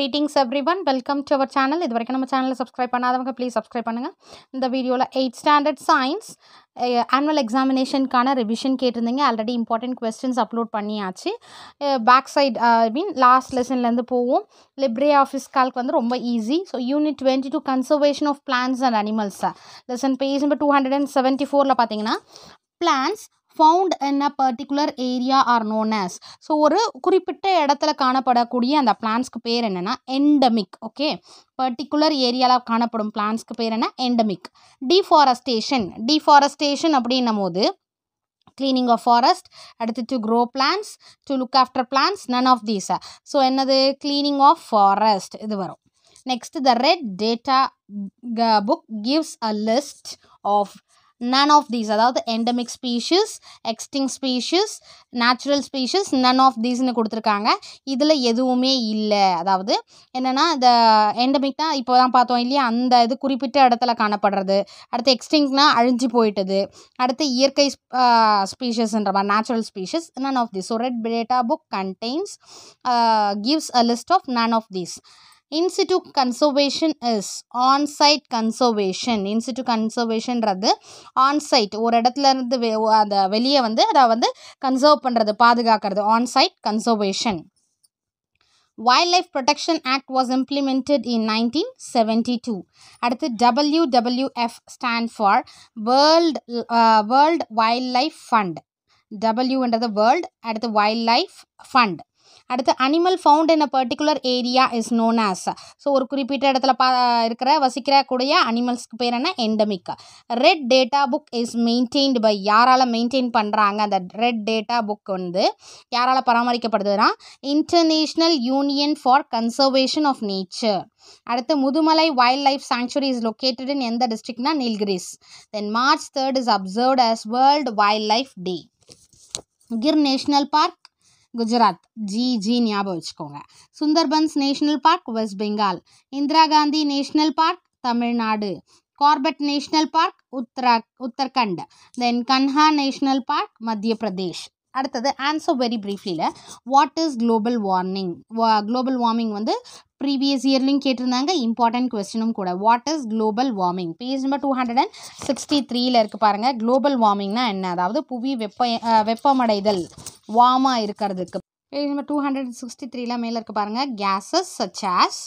Greetings everyone welcome to our channel இது வரைக்கும் நம்ம சேனலை சப்ஸ்கிரைப் பண்ணாதவங்க ப்ளீஸ் சப்ஸ்கிரைப் பண்ணுங்கள் இந்த வீடியோவில் எயிட் ஸ்டாண்டர்ட் சயின்ஸ் ஆனுவல் எக்ஸாமினேஷனுக்கான ரிவிஷன் கேட்டிருந்தீங்க ஆல்ரெடி இம்பார்ட்டண்ட் கொஸ்டின்ஸ் அப்லோட் பண்ணியாச்சு back side I mean last லெசன்லேருந்து போவோம் லிப்ரே ஆஃபீஸ் கால்க்கு வந்து ரொம்ப easy so unit twenty two conservation of plants and அனிமல்ஸை lesson page number two hundred and seventy ஃபோரில் பார்த்தீங்கன்னா பிளான்ஸ் ஃபவுண்ட் என்ன a particular area are known as so ஒரு குறிப்பிட்ட இடத்துல காணப்படக்கூடிய அந்த பிளான்ஸ்க்கு பேர் என்னென்னா எண்டமிக் ஓகே பர்டிகுலர் ஏரியாவில் காணப்படும் பிளான்ஸ்க்கு பேர் என்ன எண்டமிக் டிஃபாரஸ்டேஷன் டிஃபாரஸ்டேஷன் அப்படின்னும் போது க்ளீனிங் ஆஃப் ஃபாரஸ்ட் அடுத்து to grow plants to look after plants none of these so என்னது க்ளீனிங் ஆஃப் ஃபாரஸ்ட் இது வரும் next the red data book gives a list of none of these அதாவது endemic species extinct species natural species none of தீஸ்னு கொடுத்துருக்காங்க இதில் எதுவுமே இல்லை அதாவது என்னென்னா இந்த எண்டமிக்னால் இப்போ தான் பார்த்தோம் இல்லையா அந்த இது குறிப்பிட்ட இடத்துல காணப்படுறது அடுத்து எக்ஸ்டிங்னா அழிஞ்சு போயிட்டது அடுத்து இயற்கை ஸ்பீஷஸ்ன்ற மாதிரி natural species none of these so red data book contains gives a list of none of these in situ conservation is onsite conservation in situ கன்சர்வேஷன்றது ஆன்சைட் ஒரு இடத்துல இருந்து வெ அதை வெளியே வந்து அதை வந்து கன்சர்வ் பண்ணுறது பாதுகாக்கிறது onsite conservation wildlife protection act was implemented in nineteen seventy two அடுத்து W F stand for world world wildlife fund டபிள்யூன்றது வேர்ல்ட் அடுத்து வைல்ட் லைஃப் ஃபண்ட் அடுத்து animal found in a particular area is known as so ஒரு குறிப்பிட்ட இடத்துல பா இருக்கிற வசிக்கிற கூடிய அனிமல்ஸ்க்கு பேர் என்ன endemic red data book is maintained by யாரால் மெயின்டைன் பண்ணுறாங்க அந்த ரெட் டேட்டா புக் வந்து யாரால் பராமரிக்கப்படுதுன்னா international union for conservation of nature அடுத்து Mudumalai wildlife sanctuary is located in எந்த டிஸ்ட்ரிக்ட்னா Nilgiris then March third is observed as world wildlife day Gir national park Gujarat G G ஞாபகம் வச்சுக்கோங்க Sundarbans national park West Bengal Indira Gandhi national park Tamil Nadu Corbett national park Uthra Uttarakhand then Kanha national park Madhya Pradesh அடுத்தது answer very ப்ரீஃப்லியில் what is global warning global warming வந்து previous இயர்லையும் கேட்டிருந்தாங்க important கொஸ்டினும் கூட what is global warming page number two hundred and sixty த்ரீயில் இருக்குது பாருங்கள் குளோபல் வார்மிங்னா என்ன அதாவது புவி வெப்ப வெப்பமடைதல் வார்மாக இருக்கிறதுக்கு page number two hundred and sixty த்ரீலாம் மேலே இருக்குது பாருங்கள் gases such as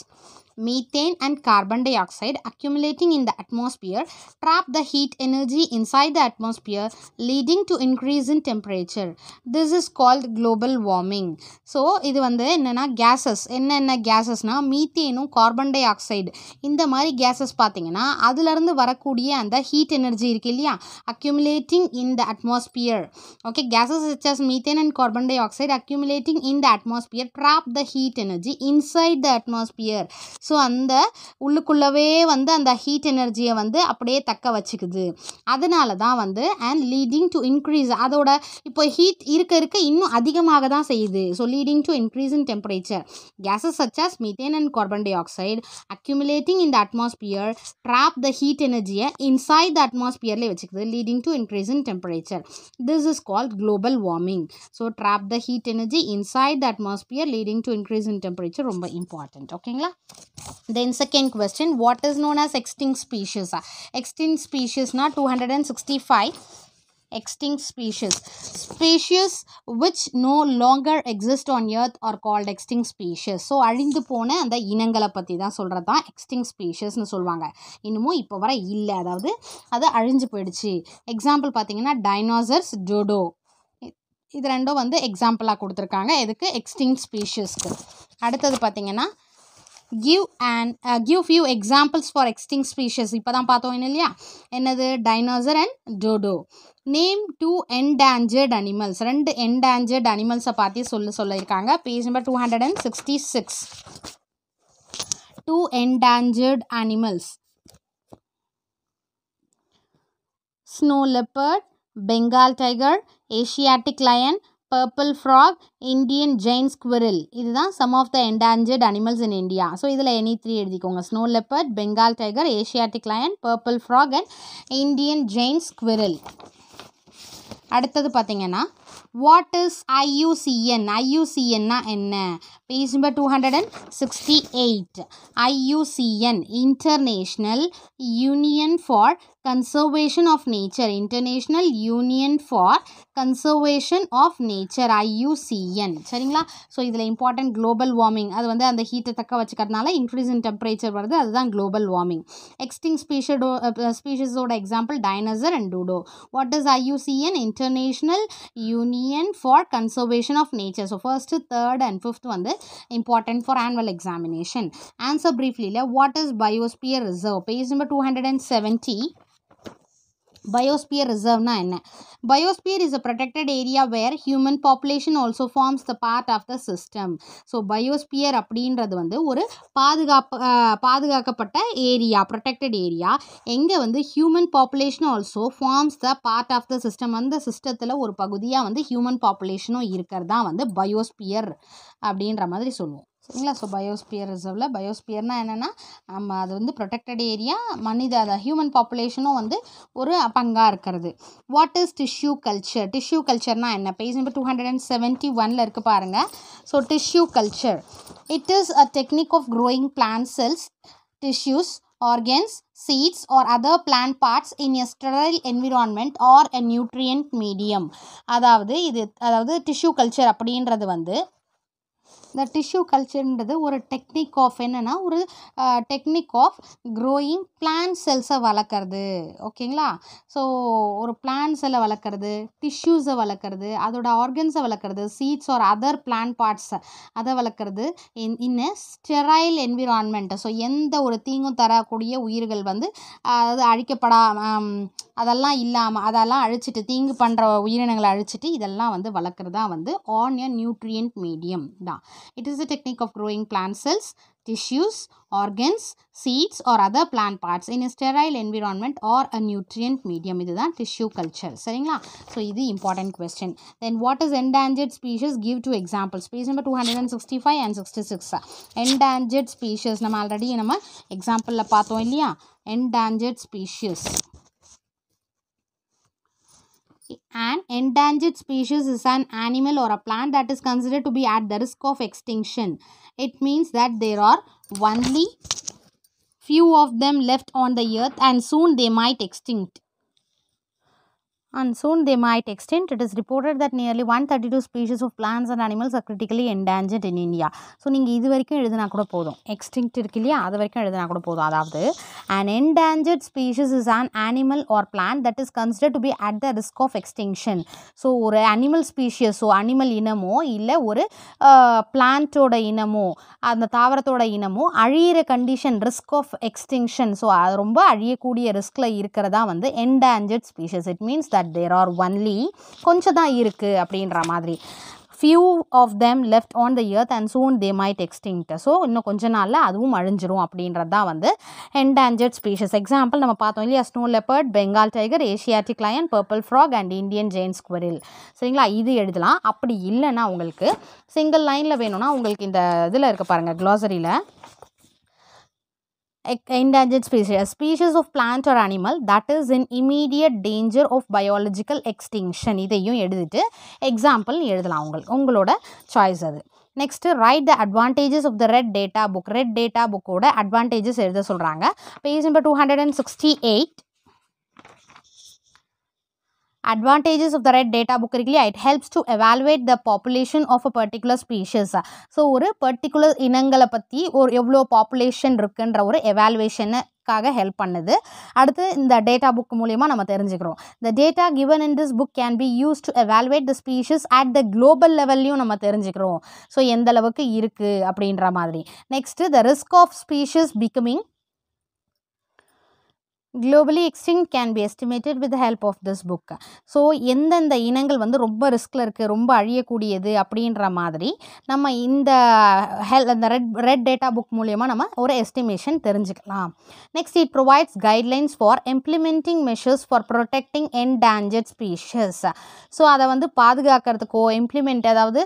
methane and carbon dioxide accumulating in the atmosphere trap the heat energy inside the atmosphere leading to increase in temperature this is called global warming so இது வந்து என்னென்னா gases என்னென்ன கேஸஸ்னால் மீத்தேனும் கார்பன் டை ஆக்சைடு இந்த மாதிரி gases பார்த்தீங்கன்னா அதுலேருந்து வரக்கூடிய அந்த ஹீட் எனர்ஜி இருக்குது இல்லையா accumulating in the atmosphere okay gases such as methane and carbon dioxide accumulating in the atmosphere trap the heat energy inside the atmosphere so அந்த உள்ளுக்குள்ளவே வந்து அந்த ஹீட் எனர்ஜியை வந்து அப்படியே தக்க வச்சுக்குது அதனால தான் வந்து அண்ட் லீடிங் டு இன்க்ரீஸ் அதோட இப்போ ஹீட் இருக்க இருக்க இன்னும் அதிகமாக தான் செய்யுது so leading to increase in temperature gases such as methane and carbon dioxide accumulating in the atmosphere trap the heat எனர்ஜியை இன்சைட் த அட்மாஸ்பியர்லேயே வச்சுக்குது leading to increase in temperature this is called global warming so trap the heat energy inside the atmosphere leading to increase in temperature ரொம்ப important ஓகேங்களா then second question what is known as extinct ஸ்பீஷியஸா extinct ஸ்பீஷியஸ்னால் two hundred and sixty five extinct species species which no longer exist on earth are called extinct species so அழிந்து போன அந்த இனங்களை பற்றி தான் சொல்கிறது தான் எக்ஸ்டிங் ஸ்பீஷஸ்னு சொல்லுவாங்க இன்னமும் இப்போ வர இல்லை அதாவது அது அழிஞ்சு போயிடுச்சு எக்ஸாம்பிள் பார்த்தீங்கன்னா டைனோசர்ஸ் டோடோ இது ரெண்டும் வந்து எக்ஸாம்பிளாக கொடுத்துருக்காங்க எதுக்கு எக்ஸ்டிங் ஸ்பீஷியஸ்க்கு அடுத்தது பார்த்திங்கன்னா give and give few examples for extinct species இப்போ தான் பார்த்தோம் இல்லையா என்னது dinosaur and dodo name two endangered animals ரெண்டு என்டேஞ்சர்ட் அனிமல்ஸை பார்த்து சொல்ல சொல்லியிருக்காங்க page number two hundred and sixty six two endangered animals snow leopard Bengal tiger Asiatic lion purple frog Indian giant squirrel இதுதான் some of the endangered animals in India so இதில் any three எழுதிக்கோங்க snow leopard Bengal tiger Asiatic lion purple frog and Indian giant squirrel அடுத்தது பார்த்தீங்கன்னா what is IUCN ஐயூசிஎன்னா என்ன page number two hundred and sixty eight IUCN international union for conservation of nature international union for conservation of nature IUCN சரிங்களா so இதில் important global warming அது வந்து அந்த ஹீட்டை தக்க வச்சுக்கிறதுனால இன்க்ரீஸ் இன் டெம்பரேச்சர் வருது அதுதான் குளோபல் வார்மிங் எக்ஸ்டிங் ஸ்பீஷடோ ஸ்பீஷஸோட example dinosaur and dodo what is IUCN international union for conservation of nature so first third and fifth வந்து important for annual examination answer ப்ரீஃப்லியில் what is biosphere reserve page number two hundred and seventy biosphere ரிசர்வ்னா என்ன biosphere is a protected area where human population also forms the part of the system so biosphere அப்படின்றது வந்து ஒரு பாதுகாப்பு பாதுகாக்கப்பட்ட area protected area எங்கே வந்து human population also forms the part of the system அந்த சிஸ்டத்தில் ஒரு பகுதியாக வந்து ஹியூமன் பாப்புலேஷனும் இருக்கிறது தான் வந்து பயோஸ்பியர் அப்படின்ற மாதிரி சொல்லுவோம் சரிங்களா ஸோ பயோஸ்பியர் ரிசர்வில் பயோஸ்பியர்னால் என்னென்னா நம்ம அது வந்து ப்ரொடெக்டட் ஏரியா மனித அதை ஹியூமன் பாப்புலேஷனும் வந்து ஒரு பங்காக இருக்கிறது what is tissue culture tissue கல்ச்சர்னால் என்ன page number two hundred and seventy ஒனில் இருக்குது பாருங்கள் so tissue culture it is a technique of growing plant cells tissues organs seeds or other plant parts in a sterile environment or a nutrient medium அதாவது இது அதாவது tissue culture அப்படின்றது வந்து இந்த tissue கல்ச்சர்ன்றது ஒரு டெக்னிக் ஆஃப் என்னென்னா ஒரு technique of growing plant செல்ஸை வளர்க்குறது ஓகேங்களா ஸோ ஒரு பிளான் செல்லை வளர்க்குறது டிஷ்யூஸை வளர்க்குறது அதோட ஆர்கன்ஸை வளர்க்குறது சீட்ஸ் ஆர் அதர் பிளான் பார்ட்ஸை அதை வளர்க்குறது இன் இன் ஸ்டெரைல் என்விரான்மெண்ட்டை ஸோ எந்த ஒரு தீங்கும் தரக்கூடிய உயிர்கள் வந்து அது அழிக்கப்படா அதெல்லாம் இல்லாமல் அதெல்லாம் அழிச்சிட்டு தீங்கு பண்ணுற உயிரினங்களை அழிச்சிட்டு இதெல்லாம் வந்து வளர்க்குறது தான் வந்து ஆன் ஏ நியூட்ரியன்ட் மீடியம் தான் It is a technique of growing plant cells, tissues, organs, seeds or other plant parts in a sterile environment or a nutrient medium. இதுதான் tissue culture. சரிங்களா? So, the important question. Then, what is endangered species? Give two examples. Page number 265 and 66. Endangered species. நம்ம already நம்ம example Endangered species. An endangered species is an animal or a plant that is considered to be at the risk of extinction. It means that there are only few of them left on the earth and soon they might extinct. and soon they might extinct. It is reported that nearly 132 species of plants and animals are critically endangered in India. So நீங்கள் இது வரைக்கும் எழுதினா கூட போதும் extinct இருக்கு இல்லையா அது வரைக்கும் எழுதினா கூட போதும் அதாவது and endangered species is an animal or plant that is consider to be at the risk of extinction so ஒரு அனிமல் ஸ்பீஷியஸோ அனிமல் இனமோ இல்லை ஒரு பிளான்ட்டோட இனமோ அந்த தாவரத்தோட இனமோ அழியிற condition risk of extinction so அது ரொம்ப அழியக்கூடிய ரிஸ்கில் இருக்கிறதா வந்து endangered species it means that but there are only கொஞ்சம் தான் இருக்குது அப்படின்ற மாதிரி few of them left on the earth and soon they may extinct so இன்னும் கொஞ்ச நாளில் அதுவும் அழிஞ்சிரும் அப்படின்றது தான் வந்து என்டான்ஜர்ட் ஸ்பீஷஸ் எக்ஸாம்பிள் நம்ம பார்த்தோம் இல்லையா snow leopard Bengal tiger Asiatic lion purple frog and Indian giant squirrel சரிங்களா இது எழுதலாம் அப்படி இல்லைன்னா உங்களுக்கு சிங்கிள் லைனில் வேணும்னா உங்களுக்கு இந்த இதில் இருக்க பாருங்கள் க்ளாசரியில் endangered species, a species of plant or animal that is in immediate danger of biological extinction இதையும் எழுதிட்டு எக்ஸாம்பிள் எழுதலாம் உங்கள் உங்களோட சாய்ஸ் அது next right the advantages of the red data book red data புக்கோட அட்வான்டேஜஸ் எழுத சொல்கிறாங்க page number two hundred and sixty eight advantages of the data book book இருக்குல்லையா it helps to evaluate the population of a particular species so ஒரு particular இனங்களை பற்றி ஒரு எவ்வளோ population இருக்குன்ற ஒரு எவாலுவேஷனை ஹெல்ப் பண்ணுது அடுத்து இந்த டேட்டா புக் மூலிமா நம்ம தெரிஞ்சுக்கிறோம் இந்த data given in this book can be use to evaluate the species at the global லெவல்லையும் நம்ம தெரிஞ்சுக்கிறோம் ஸோ எந்த அளவுக்கு இருக்குது அப்படின்ற மாதிரி next the risk of species becoming globally extinct can be estimated with help of this book so எந்தெந்த இனங்கள் வந்து ரொம்ப ரிஸ்கில் இருக்குது ரொம்ப அழியக்கூடியது அப்படின்ற மாதிரி நம்ம இந்த ஹெல் அந்த ரெட் ரெட் டேட்டா புக் மூலயமா நம்ம ஒரு எஸ்டிமேஷன் தெரிஞ்சுக்கலாம் next it provides guidelines for implementing measures for protecting danger species so அதை வந்து பாதுகாக்கிறதுக்கோ இம்ப்ளிமெண்ட் அதாவது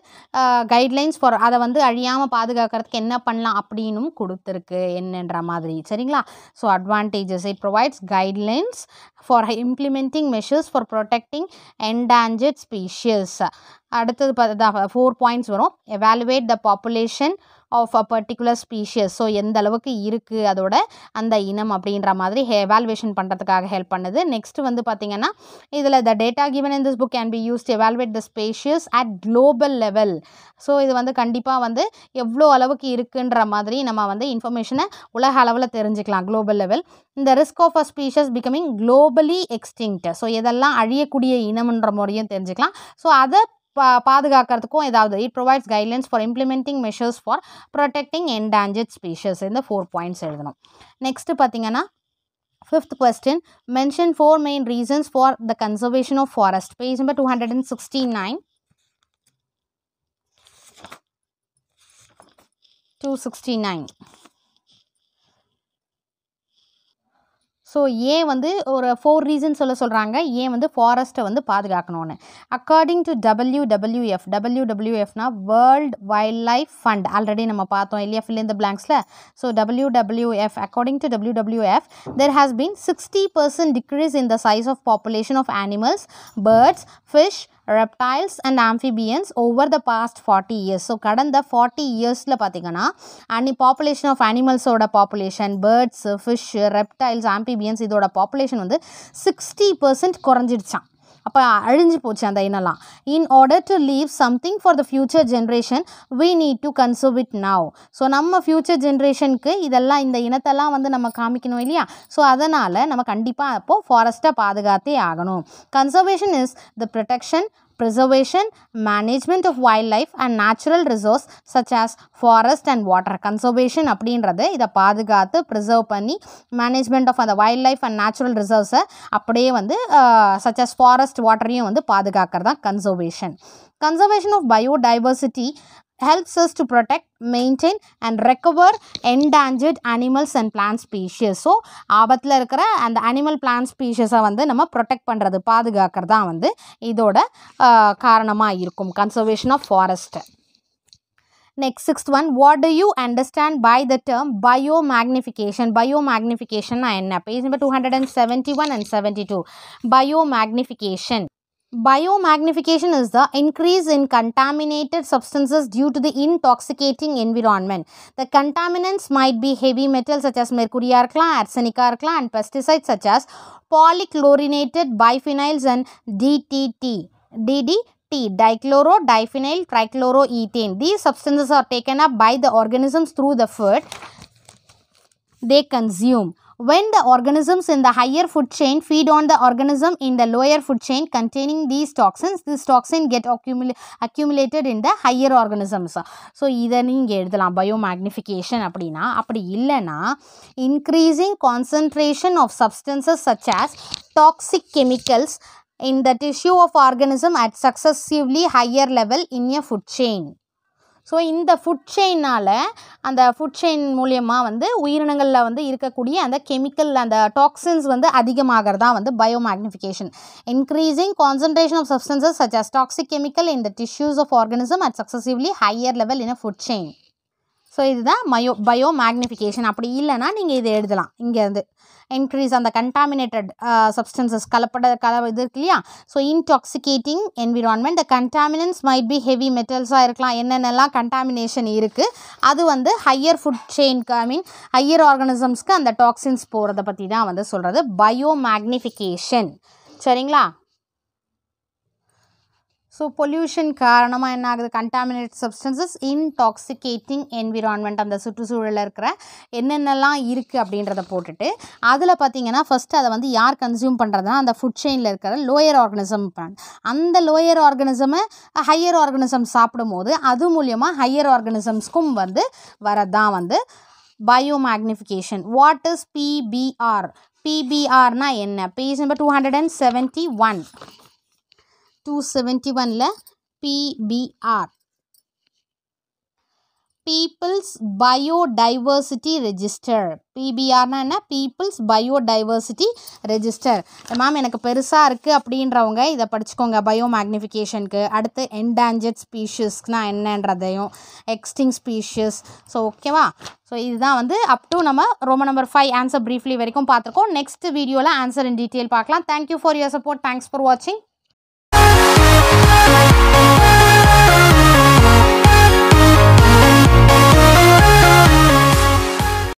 கைட்லைன்ஸ் ஃபார் அதை வந்து அழியாமல் பாதுகாக்கிறதுக்கு என்ன பண்ணலாம் அப்படின்னும் கொடுத்துருக்கு என்னன்ற மாதிரி சரிங்களா so advantages it provides guidelines for implementing measures for protecting endangered species. அடுத்தது பார்த்தா ஃபோர் பாயிண்ட்ஸ் வரும் evaluate the population of a particular species so எந்த அளவுக்கு இருக்குது அதோட அந்த இனம் அப்படின்ற மாதிரி எவால்வேஷன் பண்ணுறதுக்காக ஹெல்ப் பண்ணுது நெக்ஸ்ட் வந்து பார்த்திங்கன்னா இதில் the data given in this book can be use evaluate the species at global level so இது வந்து கண்டிப்பாக வந்து எவ்வளோ அளவுக்கு இருக்குன்ற மாதிரி நம்ம வந்து இன்ஃபர்மேஷனை உலக அளவில் தெரிஞ்சுக்கலாம் குளோபல் லெவல் இந்த risk of a species becoming globally extinct so இதெல்லாம் அழியக்கூடிய இனம்ன்ற முறையும் தெரிஞ்சுக்கலாம் ஸோ அதை பாதுகாக்கிறதுக்கும் ஏதாவது it provides guidelines for implementing measures for protecting endangered species இந்த ஃபோர் பாயிண்ட்ஸ் எழுதணும் நெக்ஸ்ட்டு பார்த்தீங்கன்னா fifth question mention four main reasons for the conservation of forest page number two hundred and sixty nine two sixty nine so ஏன் வந்து ஒரு four reason சொல்ல சொல்கிறாங்க ஏன் வந்து ஃபாரஸ்ட்டை வந்து பாதுகாக்கணும்னு அக்கார்டிங் டு டபிள்யூ டபிள்யூஎஃப் டபிள்யூ டபிள்யூஎஃப்னா world wildlife fund already நம்ம பார்த்தோம் இல்லையா ஃபில் இந்த பிளாங்க்ஸில் so WWF according to WWF there has been sixty percent decrease in the size of population of animals birds fish reptiles and amphibians over the past forty years so கடந்த forty இயர்ஸில் பார்த்திங்கன்னா அன்னி population of அனிமல்ஸோட population birds fish reptiles amphibians இதோட population வந்து sixty percent குறைஞ்சிடுச்சான் அப்போ அழிஞ்சு போச்சு அந்த இனெல்லாம் in order to leave something for the future generation we need to conserve it now so நம்ம ஃப்யூச்சர் ஜென்ரேஷனுக்கு இதெல்லாம் இந்த இனத்தெல்லாம் வந்து நம்ம காமிக்கணும் இல்லையா ஸோ அதனால் நம்ம கண்டிப்பாக அப்போது ஃபாரஸ்ட்டை பாதுகாத்தே ஆகணும் conservation is the protection preservation, management of wildlife and natural resource such as forest and water conservation அப்படின்றது இதை பாதுகாத்து ப்ரிசர்வ் பண்ணி மேனேஜ்மெண்ட் ஆஃப் அந்த வைல்ட் லைஃப் அண்ட் நேச்சுரல் ரிசர்வ்ஸை அப்படியே வந்து சச் அஸ் ஃபாரஸ்ட் வாட்டரையும் வந்து பாதுகாக்கிறது தான் conservation conservation of biodiversity helps us to protect, maintain and recover endangered animals and plant species. ஆபத்தில் இருக்கிற அந்த அனிமல் பிளான்ட் ஸ்பீஷஸை வந்து நம்ம ப்ரொடெக்ட் பண்ணுறது பாதுகாக்கிறது தான் வந்து இதோட காரணமாக இருக்கும் conservation of forest next sixth one what do you understand by the term biomagnification பயோ மேக்னிஃபிகேஷன்னா என்ன page number two hundred and seventy one and seventy two biomagnification Biomagnification is the increase in contaminated substances due to the intoxicating environment. The contaminants might be heavy metals such as mercury arcla, arsenic arcla and pesticides such as polychlorinated biphenyls and DTT. DD T, dichloro, diphenyl, trichloroethane. These substances are taken up by the organisms through the food they consume. When the organisms in the higher food chain feed on the organism in the lower food chain containing these toxins, this toxin get accumula accumulated in the higher organisms. So, இதை நீங்கள் எழுதலாம் biomagnification அப்படின்னா அப்படி இல்லைன்னா increasing concentration of substances such as toxic chemicals in the tissue of organism at successively higher level in a food chain. So இந்த food செயினால் அந்த food chain மூலியமாக வந்து உயிரினங்களில் வந்து இருக்கக்கூடிய அந்த கெமிக்கல் அந்த டாக்ஸின்ஸ் வந்து அதிகமாகிறதா வந்து biomagnification increasing concentration of substances such as toxic chemical in the tissues of organism at successively higher level in a food chain so இதுதான் மயோ பயோ மேக்னிஃபிகேஷன் அப்படி இல்லைனா நீங்கள் இதை எழுதலாம் இங்கேருந்து இன்க்ரீஸ் அந்த கண்டாமினேட்டட் சப்ஸ்டன்சஸ் uh, கலப்பட கல இது இருக்கு இல்லையா so intoxicating environment contaminants might be heavy மெட்டல்ஸாக இருக்கலாம் என்னென்னலாம் கண்டாமினேஷன் இருக்குது அது வந்து ஹையர் ஃபுட் செயின்க்கு ஐ மீன் ஹையர் ஆர்கனிசம்ஸ்க்கு அந்த டாக்ஸின்ஸ் போகிறத பற்றி தான் வந்து சொல்கிறது பயோ மேக்னிஃபிகேஷன் சரிங்களா ஸோ பொல்யூஷன் காரணமாக என்ன ஆகுது கண்டாமினேட் சப்ஸ்டன்சஸ் இன்டாக்சிகேட்டிங் என்விரான்மெண்ட் அந்த சுற்றுச்சூழலில் இருக்கிற என்னென்னலாம் இருக்குது அப்படின்றத போட்டுட்டு அதில் பார்த்தீங்கன்னா ஃபஸ்ட்டு அதை வந்து யார் கன்சியூம் பண்ணுறதுனா அந்த ஃபுட் செயினில் இருக்கிற லோயர் ஆர்கனிசம் அந்த லோயர் ஆர்கனிசமை ஹையர் ஆர்கனிசம் சாப்பிடும் போது அது மூலியமாக ஹையர் ஆர்கனிசம்ஸ்க்கும் வந்து வரதான் வந்து பயோமேக்னிஃபிகேஷன் வாட் இஸ் பிபிஆர் பிபிஆர்னால் என்ன page number two hundred and seventy one two seventy ஒனில் பிபிஆர் பீப்புள்ஸ் பயோடைவர்சிட்டி ரெஜிஸ்டர் பிபிஆர்னா என்ன பீப்புள்ஸ் பயோடைவர்சிட்டி ரெஜிஸ்டர் மேம் எனக்கு பெருசாக இருக்குது அப்படின்றவங்க இதை படிச்சுக்கோங்க பயோ மேக்னிஃபிகேஷனுக்கு அடுத்து என்டாஞ்சர்ட் ஸ்பீஷஸ்னால் என்னன்றதையும் எக்ஸ்டிங் ஸ்பீஷஸ் ஸோ ஓகேவா ஸோ இதுதான் வந்து அப் டு நம்ம ரொம்ப நம்பர் ஃபைவ் ஆன்சர் ப்ரீஃப்லி வரைக்கும் பார்த்துருக்கோம் நெக்ஸ்ட் வீடியோவில் ஆன்சர் இன் டீட்டெயில் பார்க்கலாம் thank you for your support thanks for வாட்சிங்